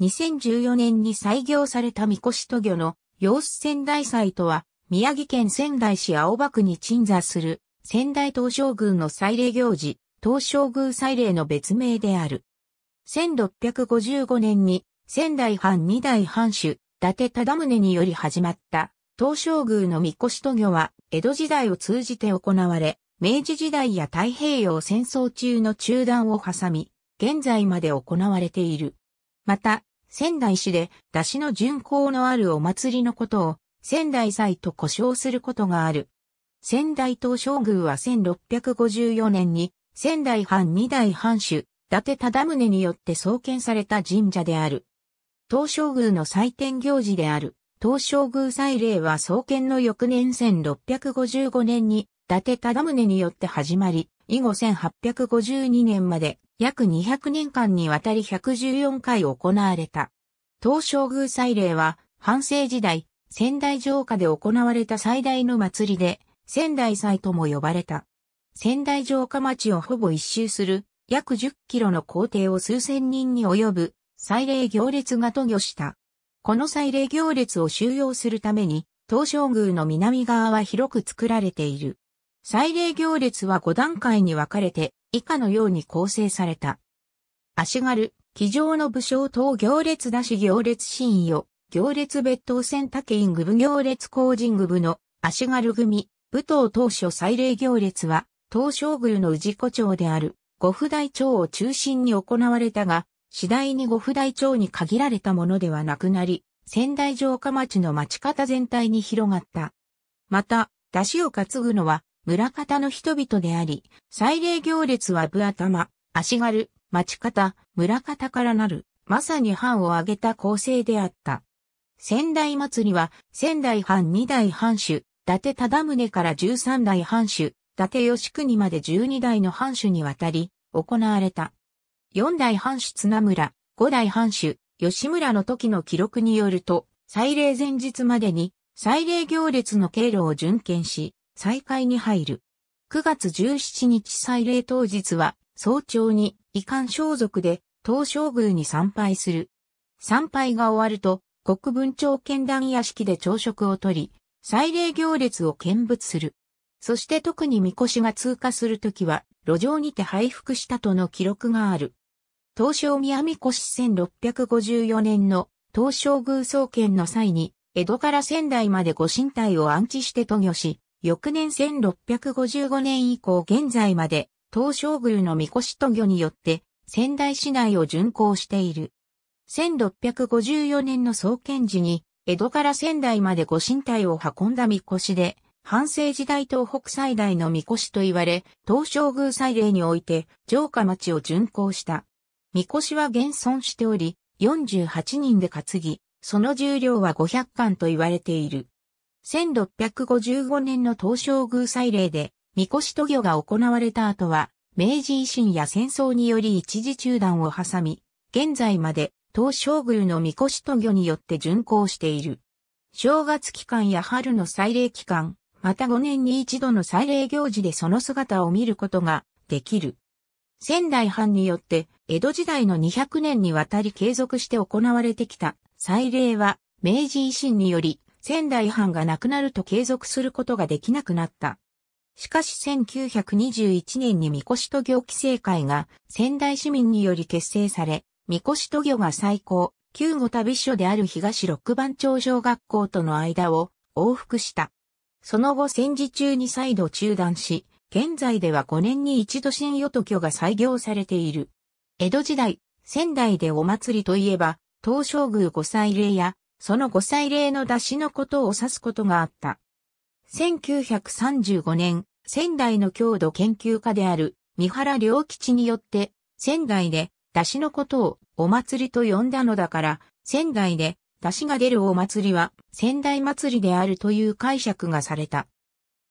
2014年に採業された三越都御の様子仙台祭とは、宮城県仙台市青葉区に鎮座する仙台東照宮の祭礼行事、東照宮祭礼の別名である。1655年に仙台藩二代藩主、伊達忠宗により始まった東照宮の三越都御は江戸時代を通じて行われ、明治時代や太平洋戦争中の中断を挟み、現在まで行われている。また、仙台市で、出汁の巡行のあるお祭りのことを、仙台祭と呼称することがある。仙台東照宮は1654年に、仙台藩二代藩主、伊達忠宗によって創建された神社である。東照宮の祭典行事である、東照宮祭礼は創建の翌年1655年に伊達忠宗によって始まり、以後1852年まで約200年間にわたり114回行われた。東照宮祭礼は、半世時代、仙台城下で行われた最大の祭りで、仙台祭とも呼ばれた。仙台城下町をほぼ一周する、約10キロの工程を数千人に及ぶ、祭礼行列が渡御した。この祭礼行列を収容するために、東照宮の南側は広く作られている。祭礼行列は5段階に分かれて以下のように構成された。足軽、騎乗の武将等行列出し行列意を、行列別当選竹院具部行列工人具部の足軽組、武藤当初祭礼行列は、東照宮の氏子町である、五府大町を中心に行われたが、次第に五府大町に限られたものではなくなり、仙台城下町の町方全体に広がった。また、出汁を担ぐのは、村方の人々であり、祭礼行列は部頭、足軽、町方、村方からなる、まさに藩を挙げた構成であった。仙台祭りは、仙台藩二代藩主、伊達忠宗から十三代藩主、伊達義国まで十二代の藩主にわたり、行われた。四代藩主綱村、五代藩主、吉村の時の記録によると、祭礼前日までに、祭礼行列の経路を巡見し、再開に入る。9月17日祭礼当日は、早朝に遺憾装束で東照宮に参拝する。参拝が終わると、国分町見団屋敷で朝食をとり、祭礼行列を見物する。そして特に神輿が通過するときは、路上にて配服したとの記録がある。東照宮神輿1654年の東照宮創建の際に、江戸から仙台までご神体を安置して渡御し、翌年1655年以降現在まで、東照宮の御輿と御によって、仙台市内を巡行している。1654年の創建時に、江戸から仙台まで御神体を運んだ御輿で、半世時代東北最大の御輿と言われ、東照宮祭礼において城下町を巡行した。御輿は現存しており、48人で担ぎ、その重量は500貫と言われている。1655年の東照宮祭礼で、神輿渡御が行われた後は、明治維新や戦争により一時中断を挟み、現在まで東照宮の神輿渡御によって巡行している。正月期間や春の祭礼期間、また5年に一度の祭礼行事でその姿を見ることができる。仙台藩によって江戸時代の200年にわたり継続して行われてきた祭礼は明治維新により仙台藩が亡くなると継続することができなくなった。しかし1921年に三越渡業規制会が仙台市民により結成され、三越渡業が最高、旧五旅所である東六番町小学校との間を往復した。その後戦時中に再度中断し、現在では5年に一度新与都居が再業されている。江戸時代、仙台でお祭りといえば、東照宮御祭礼やその御祭礼の出しのことを指すことがあった。1935年、仙台の郷土研究家である三原良吉によって、仙台で出しのことをお祭りと呼んだのだから、仙台で出汁が出るお祭りは仙台祭りであるという解釈がされた。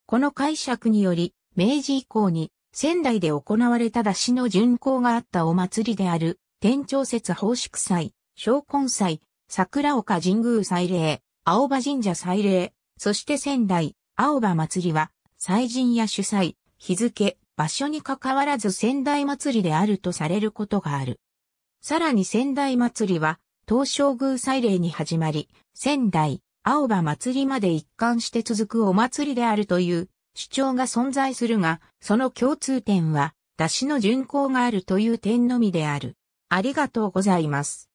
この解釈により、明治以降に仙台で行われた出汁の巡行があったお祭りである、天朝節奉祝祭、昇魂祭、桜岡神宮祭礼、青葉神社祭礼、そして仙台、青葉祭りは、祭神や主祭、日付、場所に関わらず仙台祭りであるとされることがある。さらに仙台祭りは、東照宮祭礼に始まり、仙台、青葉祭りまで一貫して続くお祭りであるという主張が存在するが、その共通点は、出汁の巡行があるという点のみである。ありがとうございます。